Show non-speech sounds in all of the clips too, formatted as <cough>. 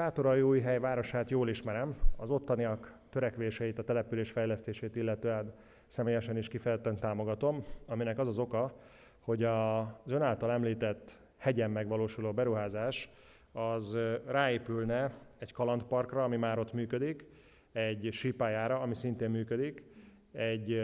hely városát jól ismerem, az ottaniak törekvéseit, a település fejlesztését illetően személyesen is kifejezetten támogatom, aminek az az oka, hogy az ön által említett hegyen megvalósuló beruházás az ráépülne egy kalandparkra, ami már ott működik, egy sípályára, ami szintén működik, egy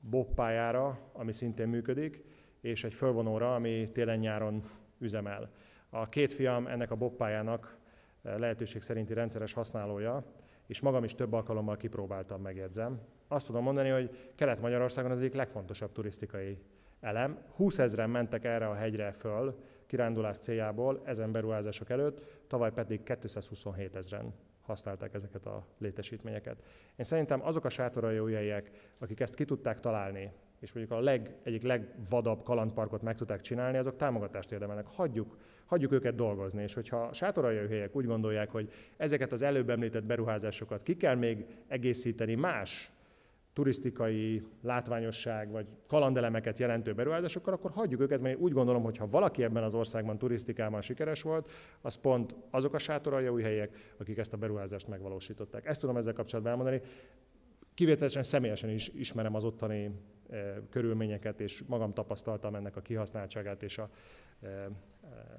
boppájára, ami szintén működik, és egy fölvonóra, ami télen-nyáron üzemel. A két fiam ennek a boppájának lehetőség szerinti rendszeres használója, és magam is több alkalommal kipróbáltam, megjegyzem. Azt tudom mondani, hogy Kelet-Magyarországon az egyik legfontosabb turisztikai elem. 20 ezeren mentek erre a hegyre föl kirándulás céljából ezen beruházások előtt, tavaly pedig 227 ezeren használták ezeket a létesítményeket. Én szerintem azok a sátoraljójaiek, akik ezt ki tudták találni, és mondjuk a leg, egyik legvadabb kalandparkot meg tudták csinálni, azok támogatást érdemelnek. Hagyjuk, hagyjuk őket dolgozni, és hogyha a helyek úgy gondolják, hogy ezeket az előbb említett beruházásokat ki kell még egészíteni más turisztikai látványosság vagy kalandelemeket jelentő beruházásokkal, akkor hagyjuk őket, mert én úgy gondolom, hogy ha valaki ebben az országban turisztikában sikeres volt, az pont azok a új helyek, akik ezt a beruházást megvalósították. Ezt tudom ezzel kapcsolatban elmondani. Kivételesen személyesen is ismerem az ottani körülményeket, és magam tapasztaltam ennek a kihasználtságát és a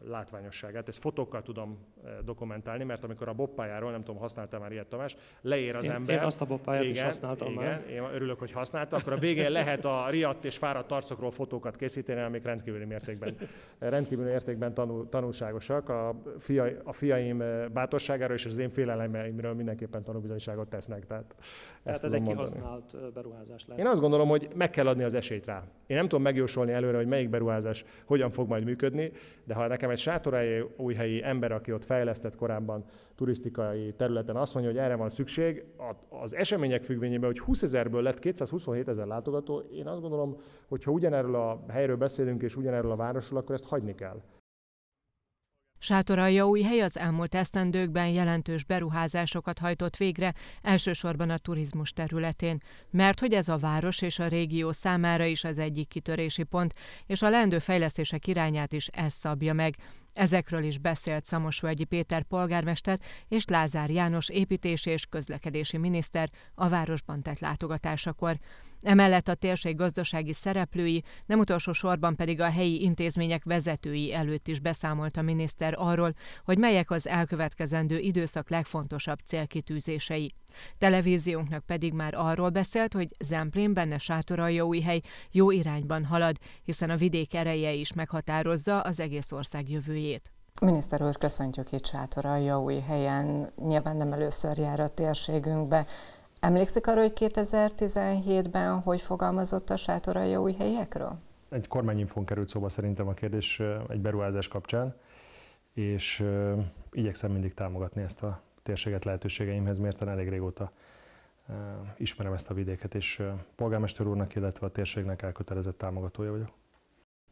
látványosságát. Ezt fotókkal tudom dokumentálni, mert amikor a boppájáról, nem tudom, használtam már ilyet Tamás, leér az én, ember. Én azt a boppáját igen, is használtam igen, már. Én örülök, hogy használta, akkor a végén lehet a riadt és fáradt arcokról fotókat készíteni, amik rendkívüli mértékben, rendkívüli mértékben tanul, tanulságosak. A, fia, a fiaim bátorságáról és az én félelemeimről mindenképpen tanulbizonyságot tesznek. Tehát, tehát ez egy mondani. kihasznált beruházás lesz. Én azt gondolom, hogy meg kell adni az esélyt rá. Én nem tudom megjósolni előre, hogy melyik beruházás hogyan fog majd működni, működni, de ha nekem egy sátorai újhelyi ember, aki ott fejlesztett korábban turisztikai területen azt mondja, hogy erre van szükség, az események függvényében, hogy 20 ezerből lett 227 ezer látogató, én azt gondolom, hogy ha ugyanerről a helyről beszélünk és ugyanerről a városról, akkor ezt hagyni kell új hely az elmúlt esztendőkben jelentős beruházásokat hajtott végre, elsősorban a turizmus területén, mert hogy ez a város és a régió számára is az egyik kitörési pont, és a lendő fejlesztések irányát is ez szabja meg, Ezekről is beszélt Szamosvölgyi Péter polgármester és Lázár János építési és közlekedési miniszter a városban tett látogatásakor. Emellett a térség gazdasági szereplői, nem utolsó sorban pedig a helyi intézmények vezetői előtt is beszámolt a miniszter arról, hogy melyek az elkövetkezendő időszak legfontosabb célkitűzései. Televíziónknak pedig már arról beszélt, hogy Zemplén benne hely, jó irányban halad, hiszen a vidék ereje is meghatározza az egész ország jövőjét. Miniszter úr, köszöntjük itt sátoralja új helyen, nyilván nem először jár a térségünkbe. Emlékszik arra, hogy 2017-ben hogy fogalmazott a sátoralja új helyekről? Egy kormányinfón került szóba szerintem a kérdés egy beruházás kapcsán, és igyekszem mindig támogatni ezt a térséget lehetőségeimhez mérten elég régóta ismerem ezt a vidéket, és polgármester úrnak, illetve a térségnek elkötelezett támogatója vagyok.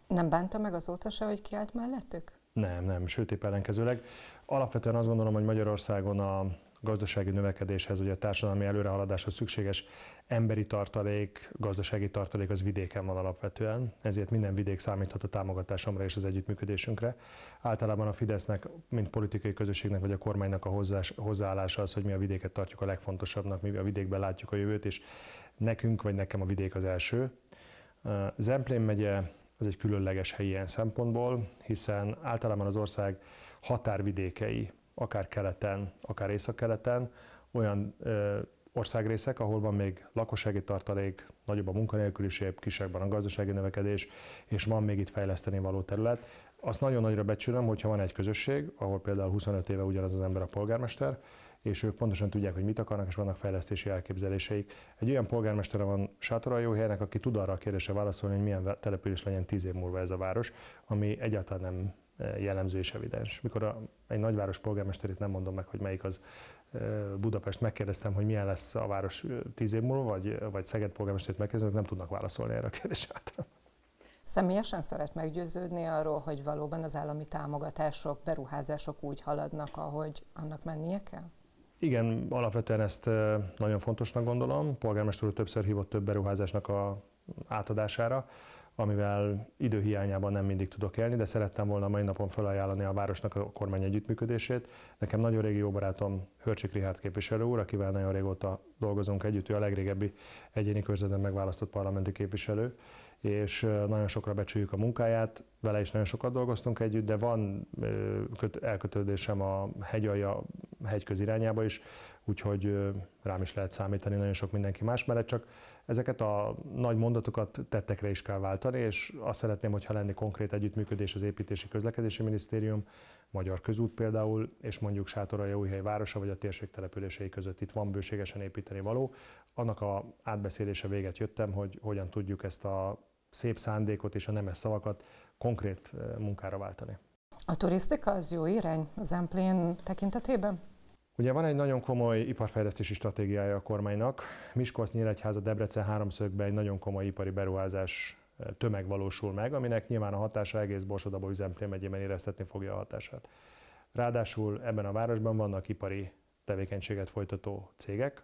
Nem bánta meg azóta se, hogy kiállt mellettük? Nem, nem, sőt épp ellenkezőleg. Alapvetően azt gondolom, hogy Magyarországon a, gazdasági növekedéshez, ugye a társadalmi előrehaladáshoz szükséges emberi tartalék, gazdasági tartalék az vidéken van alapvetően, ezért minden vidék számíthat a támogatásomra és az együttműködésünkre. Általában a Fidesznek, mint politikai közösségnek vagy a kormánynak a hozzáállása az, hogy mi a vidéket tartjuk a legfontosabbnak, mi a vidékben látjuk a jövőt, és nekünk vagy nekem a vidék az első. Zemplén megye az egy különleges hely ilyen szempontból, hiszen általában az ország határvidékei akár keleten, akár északkeleten, olyan ö, országrészek, ahol van még lakossági tartalék, nagyobb a munkanélküliség, kisebb van a gazdasági növekedés, és van még itt fejleszteni való terület. Azt nagyon nagyra becsülöm, hogyha van egy közösség, ahol például 25 éve ugyanaz az ember a polgármester, és ők pontosan tudják, hogy mit akarnak, és vannak fejlesztési elképzeléseik. Egy olyan polgármestere van helynek, aki tud arra a kérdésre válaszolni, hogy milyen település legyen 10 év múlva ez a város, ami egyáltalán nem jellemző és evidens. Mikor a, egy nagyváros polgármesterét nem mondom meg, hogy melyik az Budapest, megkérdeztem, hogy milyen lesz a város tíz év múlva, vagy, vagy Szeged polgármesterét megkérdeztem, nem tudnak válaszolni erre a kérdésre Személyesen szeret meggyőződni arról, hogy valóban az állami támogatások, beruházások úgy haladnak, ahogy annak mennie kell? Igen, alapvetően ezt nagyon fontosnak gondolom. Polgármester úr többször hívott több beruházásnak a átadására amivel időhiányában nem mindig tudok élni, de szerettem volna mai napon felajánlani a városnak a kormány együttműködését. Nekem nagyon régi jó barátom Hörcsik Rihárd képviselő úr, akivel nagyon régóta dolgozunk együtt, ő a legrégebbi egyéni körzetben megválasztott parlamenti képviselő, és nagyon sokra becsüljük a munkáját, vele is nagyon sokat dolgoztunk együtt, de van elkötődésem a hegyalja hegyköz irányába is, úgyhogy rám is lehet számítani nagyon sok mindenki más mellett, csak Ezeket a nagy mondatokat tettekre is kell váltani, és azt szeretném, hogyha lenne konkrét együttműködés az építési közlekedési minisztérium, Magyar Közút például, és mondjuk Sátoralja Jóhely városa vagy a térség települései között itt van bőségesen építeni való. Annak a átbeszélése véget jöttem, hogy hogyan tudjuk ezt a szép szándékot és a nemes szavakat konkrét eh, munkára váltani. A turisztika az jó irány az Emplén tekintetében? Ugye van egy nagyon komoly iparfejlesztési stratégiája a kormánynak. Miskolc, Nyíregyháza, Debrecen háromszögben egy nagyon komoly ipari beruházás eh, tömeg valósul meg, aminek nyilván a hatása egész Borsodabó üzemplén megyében éreztetni fogja a hatását. Ráadásul ebben a városban vannak ipari tevékenységet folytató cégek,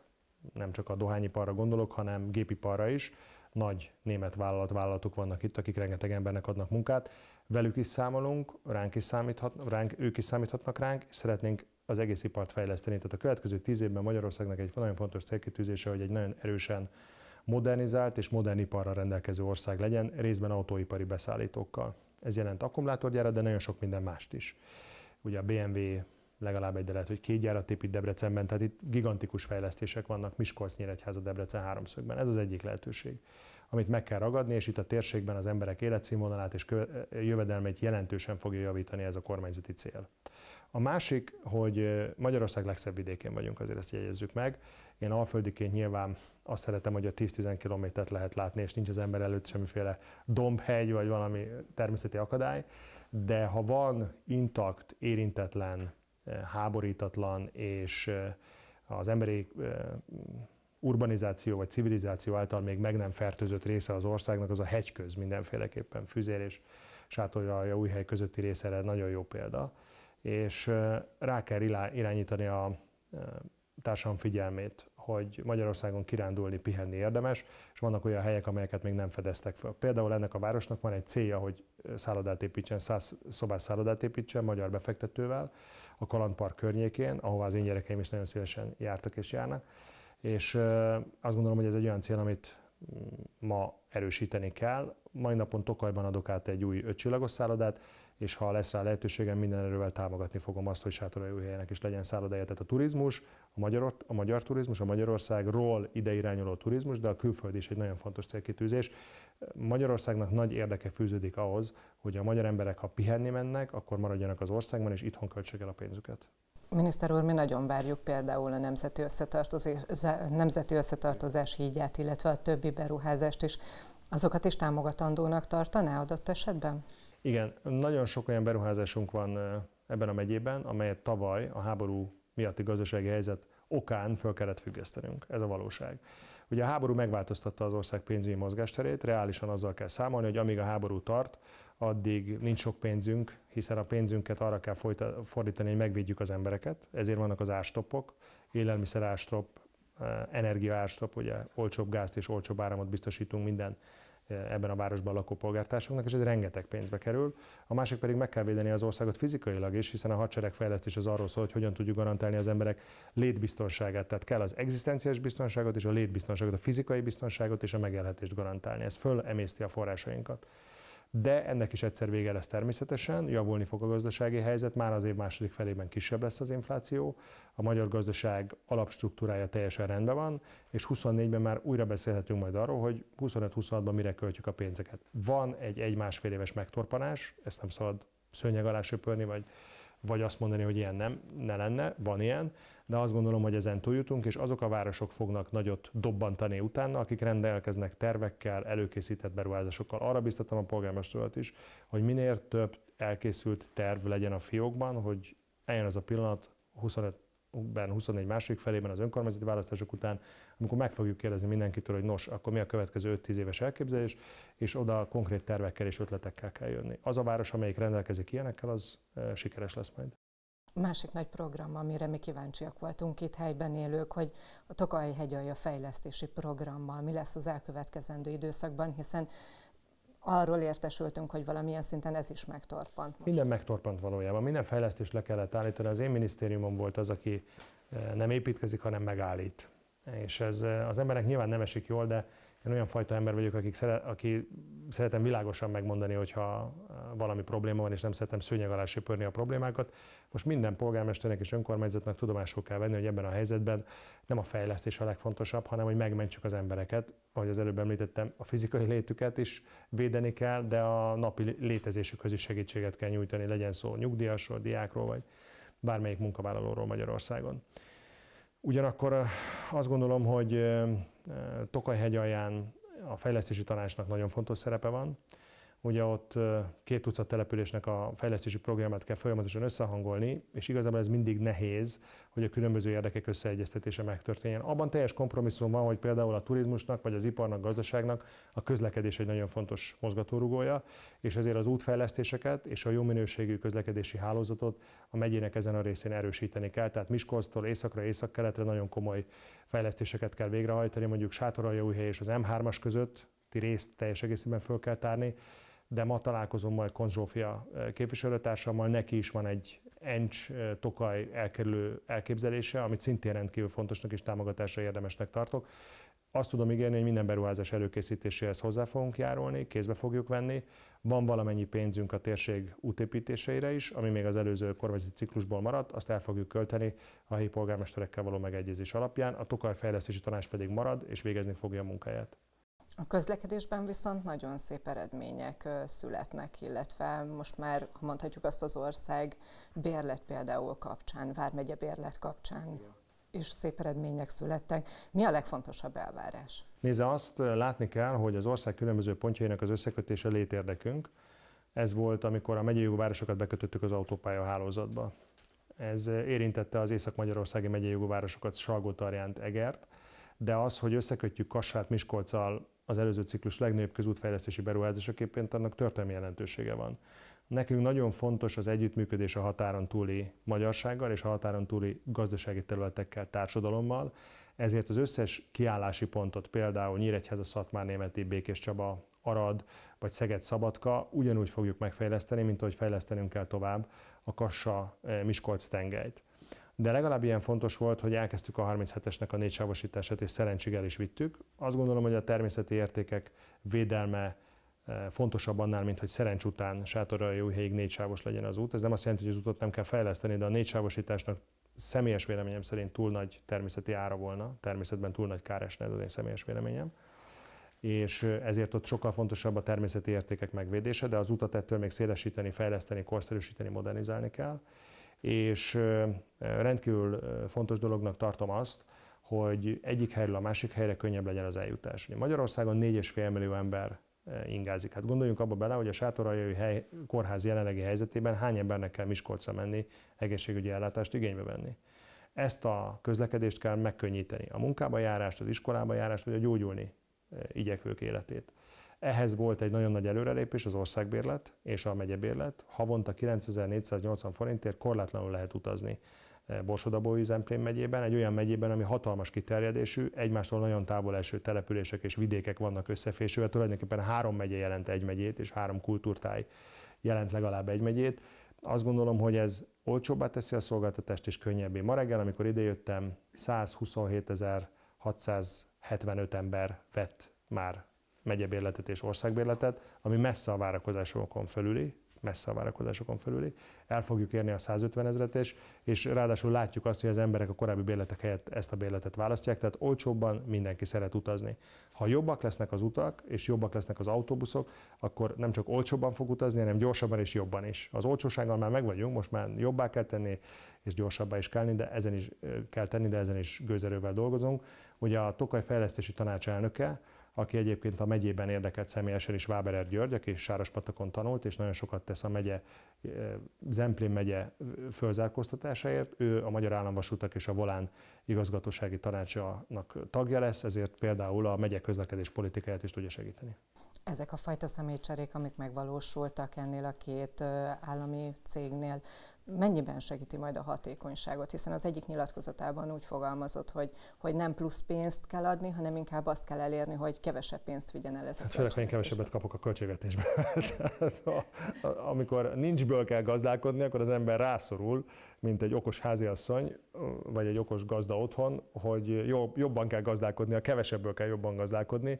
nem csak a dohányiparra gondolok, hanem gépiparra is. Nagy német vállalat vállalatok vannak itt, akik rengeteg embernek adnak munkát. Velük is számolunk, ránk is számíthat, ránk, ők is számíthatnak ránk, és szeretnénk az egész ipart fejleszteni. Tehát a következő tíz évben Magyarországnak egy nagyon fontos célkitűzése, hogy egy nagyon erősen modernizált és modern iparra rendelkező ország legyen, részben autóipari beszállítókkal. Ez jelent akkumulátorgyárat, de nagyon sok minden mást is. Ugye a BMW legalább egy, de lehet, hogy két gyárat épít Debrecenben, tehát itt gigantikus fejlesztések vannak Miskolc, Nyíregyháza, Debrecen háromszögben. Ez az egyik lehetőség, amit meg kell ragadni, és itt a térségben az emberek életszínvonalát és jövedelmét jelentősen fogja javítani ez a kormányzati cél. A másik, hogy Magyarország legszebb vidékén vagyunk, azért ezt jegyezzük meg. Én alföldiként nyilván azt szeretem, hogy a 10-10 kilométert lehet látni, és nincs az ember előtt semmiféle dombhegy, vagy valami természeti akadály, de ha van intakt, érintetlen, háborítatlan, és az emberi urbanizáció vagy civilizáció által még meg nem fertőzött része az országnak, az a hegyköz mindenféleképpen, Füzér és a újhely közötti részére nagyon jó példa és rá kell irányítani a társam figyelmét, hogy Magyarországon kirándulni, pihenni érdemes, és vannak olyan helyek, amelyeket még nem fedeztek fel. Például ennek a városnak van egy célja, hogy szállodát építsen, száz szobás szállodát építsen magyar befektetővel a Kalandpark környékén, ahová az én gyerekeim is nagyon szívesen jártak és járnak. És azt gondolom, hogy ez egy olyan cél, amit ma erősíteni kell. Mai napon Tokajban adok át egy új ötcsillagos szállodát, és ha lesz rá lehetőségem, minden erővel támogatni fogom azt, hogy helyenek is legyen szállodája. Tehát a turizmus, a magyar, a magyar turizmus, a Magyarországról ide irányuló turizmus, de a külföld is egy nagyon fontos célkitűzés. Magyarországnak nagy érdeke fűződik ahhoz, hogy a magyar emberek, ha pihenni mennek, akkor maradjanak az országban, és itthon költsék el a pénzüket. Miniszter úr, mi nagyon várjuk például a nemzeti összetartozás, nemzeti összetartozás hígyát, illetve a többi beruházást is. Azokat is támogatandónak tartaná adott esetben? Igen, nagyon sok olyan beruházásunk van ebben a megyében, amelyet tavaly a háború miatti gazdasági helyzet okán föl kellett függesztenünk. Ez a valóság. Ugye a háború megváltoztatta az ország pénzügyi mozgásterét, reálisan azzal kell számolni, hogy amíg a háború tart, addig nincs sok pénzünk, hiszen a pénzünket arra kell fordítani, hogy megvédjük az embereket, ezért vannak az ástopok, élelmiszer ástop, energia ástop, ugye olcsóbb gázt és olcsóbb áramot biztosítunk minden ebben a városban lakó polgártársunknak, és ez rengeteg pénzbe kerül. A másik pedig meg kell védeni az országot fizikailag is, hiszen a hadseregfejlesztés az arról szól, hogy hogyan tudjuk garantálni az emberek létbiztonságát. Tehát kell az egzisztenciás biztonságot és a létbiztonságot, a fizikai biztonságot és a megélhetést garantálni. Ez fölemészti a forrásainkat de ennek is egyszer vége lesz természetesen, javulni fog a gazdasági helyzet, már az év második felében kisebb lesz az infláció, a magyar gazdaság alapstruktúrája teljesen rendben van, és 24-ben már újra beszélhetünk majd arról, hogy 25-26-ban mire költjük a pénzeket. Van egy egy-másfél éves megtorpanás, ezt nem szabad szőnyeg alá söpörni, vagy, vagy azt mondani, hogy ilyen nem, ne lenne, van ilyen, de azt gondolom, hogy ezen túljutunk, és azok a városok fognak nagyot dobbantani utána, akik rendelkeznek tervekkel, előkészített beruházásokkal. Arra biztatom a polgármesterület is, hogy minél több elkészült terv legyen a fiókban, hogy eljön az a pillanat, 25 ben 24 második felében az önkormányzati választások után, amikor meg fogjuk kérdezni mindenkitől, hogy nos, akkor mi a következő 5-10 éves elképzelés, és oda konkrét tervekkel és ötletekkel kell jönni. Az a város, amelyik rendelkezik ilyenekkel, az eh, sikeres lesz majd. Másik nagy program, amire mi kíváncsiak voltunk itt helyben élők, hogy a Tokaj hegyalja fejlesztési programmal mi lesz az elkövetkezendő időszakban, hiszen arról értesültünk, hogy valamilyen szinten ez is megtorpant. Most. Minden megtorpant valójában, minden fejlesztést le kellett állítani. Az én minisztériumom volt az, aki eh, nem építkezik, hanem megállít. És ez eh, az emberek nyilván nem esik jól, de én olyan fajta ember vagyok, akik szere, aki szeretem világosan megmondani, hogyha eh, valami probléma van, és nem szeretem szőnyeg alá söpörni a problémákat. Most minden polgármesternek és önkormányzatnak tudomásul kell venni, hogy ebben a helyzetben nem a fejlesztés a legfontosabb, hanem hogy megmentsük az embereket, ahogy az előbb említettem, a fizikai létüket is védeni kell, de a napi létezésükhöz is segítséget kell nyújtani, legyen szó nyugdíjasról, diákról, vagy bármelyik munkavállalóról Magyarországon. Ugyanakkor eh, azt gondolom, hogy eh, eh, Tokaj hegy alján a fejlesztési tanácsnak nagyon fontos szerepe van. Ugye ott két tucat településnek a fejlesztési programját kell folyamatosan összehangolni, és igazából ez mindig nehéz, hogy a különböző érdekek összeegyeztetése megtörténjen. Abban teljes kompromisszum van, hogy például a turizmusnak, vagy az iparnak, gazdaságnak a közlekedés egy nagyon fontos mozgatórugója, és ezért az útfejlesztéseket és a jó minőségű közlekedési hálózatot a megyének ezen a részén erősíteni kell. Tehát Miskolctól északra, északkeletre nagyon komoly fejlesztéseket kell végrehajtani, mondjuk Sátoraljaújhely és az M3-as között, ti részt teljes egészében föl kell tárni, de ma találkozom majd Konzsófia eh, képviselőtársammal, neki is van egy Encs eh, Tokaj elkerülő elképzelése, amit szintén rendkívül fontosnak és támogatásra érdemesnek tartok. Azt tudom ígérni, hogy minden beruházás előkészítéséhez hozzá fogunk járulni, kézbe fogjuk venni. Van valamennyi pénzünk a térség útépítéseire is, ami még az előző kormányzati ciklusból maradt, azt el fogjuk költeni a helyi polgármesterekkel való megegyezés alapján. A Tokaj Fejlesztési Tanács pedig marad, és végezni fogja a munkáját. A közlekedésben viszont nagyon szép eredmények születnek, illetve most már mondhatjuk azt az ország bérlet például kapcsán, Vármegye bérlet kapcsán. is és szép eredmények születtek. Mi a legfontosabb elvárás? Nézze, azt látni kell, hogy az ország különböző pontjainak az összekötése létérdekünk. Ez volt, amikor a megyei jogú városokat bekötöttük az autópálya hálózatba. Ez érintette az észak-magyarországi megyei jogú városokat, Tarjánt, Egert, de az, hogy összekötjük Kassát Miskolccal, az előző ciklus legnagyobb közútfejlesztési beruházásaképpént annak történelmi jelentősége van. Nekünk nagyon fontos az együttműködés a határon túli magyarsággal és a határon túli gazdasági területekkel, társadalommal, ezért az összes kiállási pontot, például a Szatmár, Németi, Békés Csaba, Arad vagy Szeged Szabadka ugyanúgy fogjuk megfejleszteni, mint ahogy fejlesztenünk kell tovább a Kassa eh, Miskolc tengelyt de legalább ilyen fontos volt, hogy elkezdtük a 37-esnek a négy és szerencsig el is vittük. Azt gondolom, hogy a természeti értékek védelme eh, fontosabb annál, mint hogy szerencs után sátorra jó helyig négy sávos legyen az út. Ez nem azt jelenti, hogy az utat nem kell fejleszteni, de a négy sávosításnak személyes véleményem szerint túl nagy természeti ára volna, természetben túl nagy kár esne, ez az én személyes véleményem és eh, ezért ott sokkal fontosabb a természeti értékek megvédése, de az utat ettől még szélesíteni, fejleszteni, korszerűsíteni, modernizálni kell és rendkívül fontos dolognak tartom azt, hogy egyik helyről a másik helyre könnyebb legyen az eljutás. Magyarországon 4,5 millió ember ingázik. Hát gondoljunk abba bele, hogy a sátorajai hely, kórház jelenlegi helyzetében hány embernek kell Miskolca menni, egészségügyi ellátást igénybe venni. Ezt a közlekedést kell megkönnyíteni. A munkába járást, az iskolába járást, vagy a gyógyulni igyekvők életét. Ehhez volt egy nagyon nagy előrelépés az országbérlet és a megyebérlet. Havonta 9480 forintért korlátlanul lehet utazni eh, Borsodabói Zemplén megyében, egy olyan megyében, ami hatalmas kiterjedésű, egymástól nagyon távol eső települések és vidékek vannak összefésülve, tulajdonképpen három megye jelent egy megyét, és három kultúrtáj jelent legalább egy megyét. Azt gondolom, hogy ez olcsóbbá teszi a szolgáltatást és könnyebbé. Ma reggel, amikor idejöttem, 127.675 ember vett már megyebérletet és országbérletet, ami messze a várakozásokon fölüli, messze a várakozásokon fölüli. El fogjuk érni a 150 ezeret, és, és ráadásul látjuk azt, hogy az emberek a korábbi bérletek helyett ezt a bérletet választják, tehát olcsóbban mindenki szeret utazni. Ha jobbak lesznek az utak, és jobbak lesznek az autóbuszok, akkor nem csak olcsóbban fog utazni, hanem gyorsabban és jobban is. Az olcsósággal már meg vagyunk, most már jobbá kell tenni, és gyorsabbá is kell, de ezen is kell tenni, de ezen is gőzerővel dolgozunk. Ugye a Tokaj Fejlesztési Tanács elnöke, aki egyébként a megyében érdekelt személyesen is Váberer György, aki Sárospatakon tanult, és nagyon sokat tesz a megye, eh, Zemplén megye fölzárkóztatásáért. Ő a Magyar Államvasutak és a Volán igazgatósági tanácsának tagja lesz, ezért például a megye közlekedés politikáját is tudja segíteni. Ezek a fajta személycserék, amik megvalósultak ennél a két eh, állami cégnél, mennyiben segíti majd a hatékonyságot, hiszen az egyik nyilatkozatában úgy fogalmazott, hogy, hogy nem plusz pénzt kell adni, hanem inkább azt kell elérni, hogy kevesebb pénzt vigyen el ezek. Hát főleg, ha én kevesebbet kapok a költségvetésbe. <laughs> amikor nincsből kell gazdálkodni, akkor az ember rászorul, mint egy okos háziasszony, vagy egy okos gazda otthon, hogy jobban kell gazdálkodni, a kevesebből kell jobban gazdálkodni,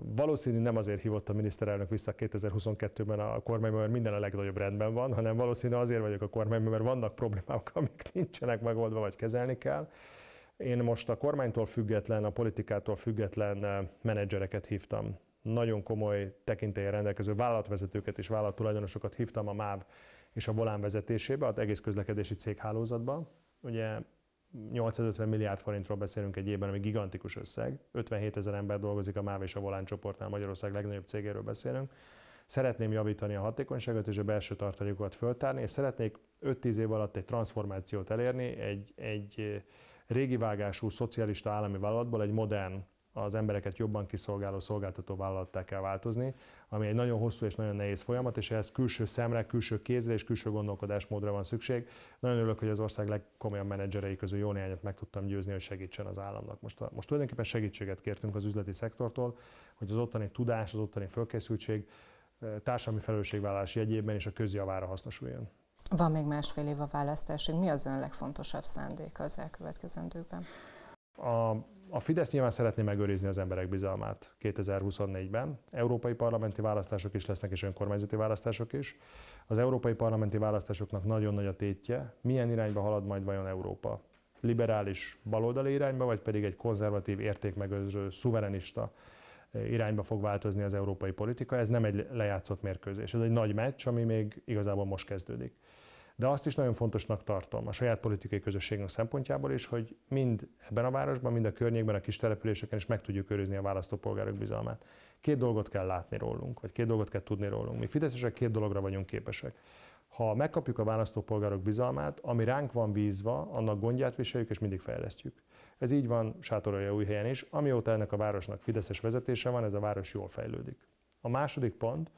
Valószínű nem azért hívott a miniszterelnök vissza 2022-ben a kormányban, mert minden a legnagyobb rendben van, hanem valószínű azért vagyok a kormányban, mert vannak problémák, <laughs> amik nincsenek megoldva, vagy kezelni kell. Én most a kormánytól független, a politikától független eh, menedzsereket hívtam. Nagyon komoly tekintélye rendelkező vállalatvezetőket és vállalattulajdonosokat hívtam a MÁV és a Volán vezetésébe, az egész közlekedési céghálózatba. Ugye 850 milliárd forintról beszélünk egy évben, ami gigantikus összeg. 57 ezer ember dolgozik a MÁV és a Volán csoportnál, Magyarország legnagyobb cégéről beszélünk. Szeretném javítani a hatékonyságot és a belső tartalékokat föltárni, és szeretnék 5-10 év alatt egy transformációt elérni, egy, egy eh, régi vágású szocialista állami vállalatból egy modern, az embereket jobban kiszolgáló szolgáltató vállalattá kell változni, ami egy nagyon hosszú és nagyon nehéz folyamat, és ehhez külső szemre, külső kézre és külső gondolkodásmódra van szükség. Nagyon örülök, hogy az ország legkomolyabb menedzserei közül jó néhányat meg tudtam győzni, hogy segítsen az államnak. Most, a, most tulajdonképpen segítséget kértünk az üzleti szektortól, hogy az ottani tudás, az ottani fölkészültség társadalmi felelősségvállalás jegyében és a közjavára hasznosuljon. Van még másfél év a választásig. Mi az ön legfontosabb szándéka az elkövetkezendőkben? A a Fidesz nyilván szeretné megőrizni az emberek bizalmát 2024-ben. Európai parlamenti választások is lesznek, és önkormányzati választások is. Az európai parlamenti választásoknak nagyon nagy a tétje. Milyen irányba halad majd vajon Európa? Liberális baloldali irányba, vagy pedig egy konzervatív, értékmegőző, szuverenista irányba fog változni az európai politika. Ez nem egy lejátszott mérkőzés, ez egy nagy meccs, ami még igazából most kezdődik. De azt is nagyon fontosnak tartom a saját politikai közösségünk szempontjából is, hogy mind ebben a városban, mind a környékben, a kis településeken is meg tudjuk őrizni a választópolgárok bizalmát. Két dolgot kell látni rólunk, vagy két dolgot kell tudni rólunk. Mi fideszesek két dologra vagyunk képesek. Ha megkapjuk a választópolgárok bizalmát, ami ránk van bízva, annak gondját viseljük és mindig fejlesztjük. Ez így van Sátorolja új helyen is. Amióta ennek a városnak fideszes vezetése van, ez a város jól fejlődik. A második pont,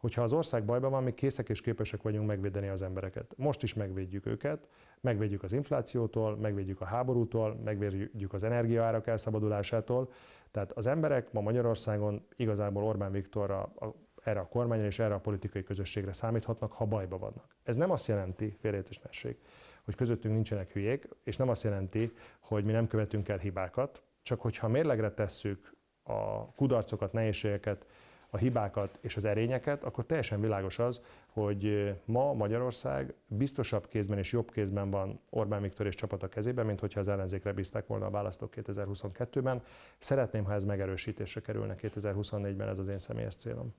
hogyha az ország bajban van, mi készek és képesek vagyunk megvédeni az embereket. Most is megvédjük őket, megvédjük az inflációtól, megvédjük a háborútól, megvédjük az energiaárak elszabadulásától. Tehát az emberek ma Magyarországon igazából Orbán Viktorra, a, erre a kormányra és erre a politikai közösségre számíthatnak, ha bajba vannak. Ez nem azt jelenti, félértésnesség, hogy közöttünk nincsenek hülyék, és nem azt jelenti, hogy mi nem követünk el hibákat, csak hogyha mérlegre tesszük a kudarcokat, nehézségeket, a hibákat és az erényeket, akkor teljesen világos az, hogy ma Magyarország biztosabb kézben és jobb kézben van Orbán Viktor és csapata kezében, mint hogyha az ellenzékre bízták volna a választók 2022-ben. Szeretném, ha ez megerősítésre kerülne 2024-ben, ez az én személyes célom.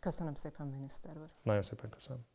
Köszönöm szépen, miniszter úr. Nagyon szépen köszönöm.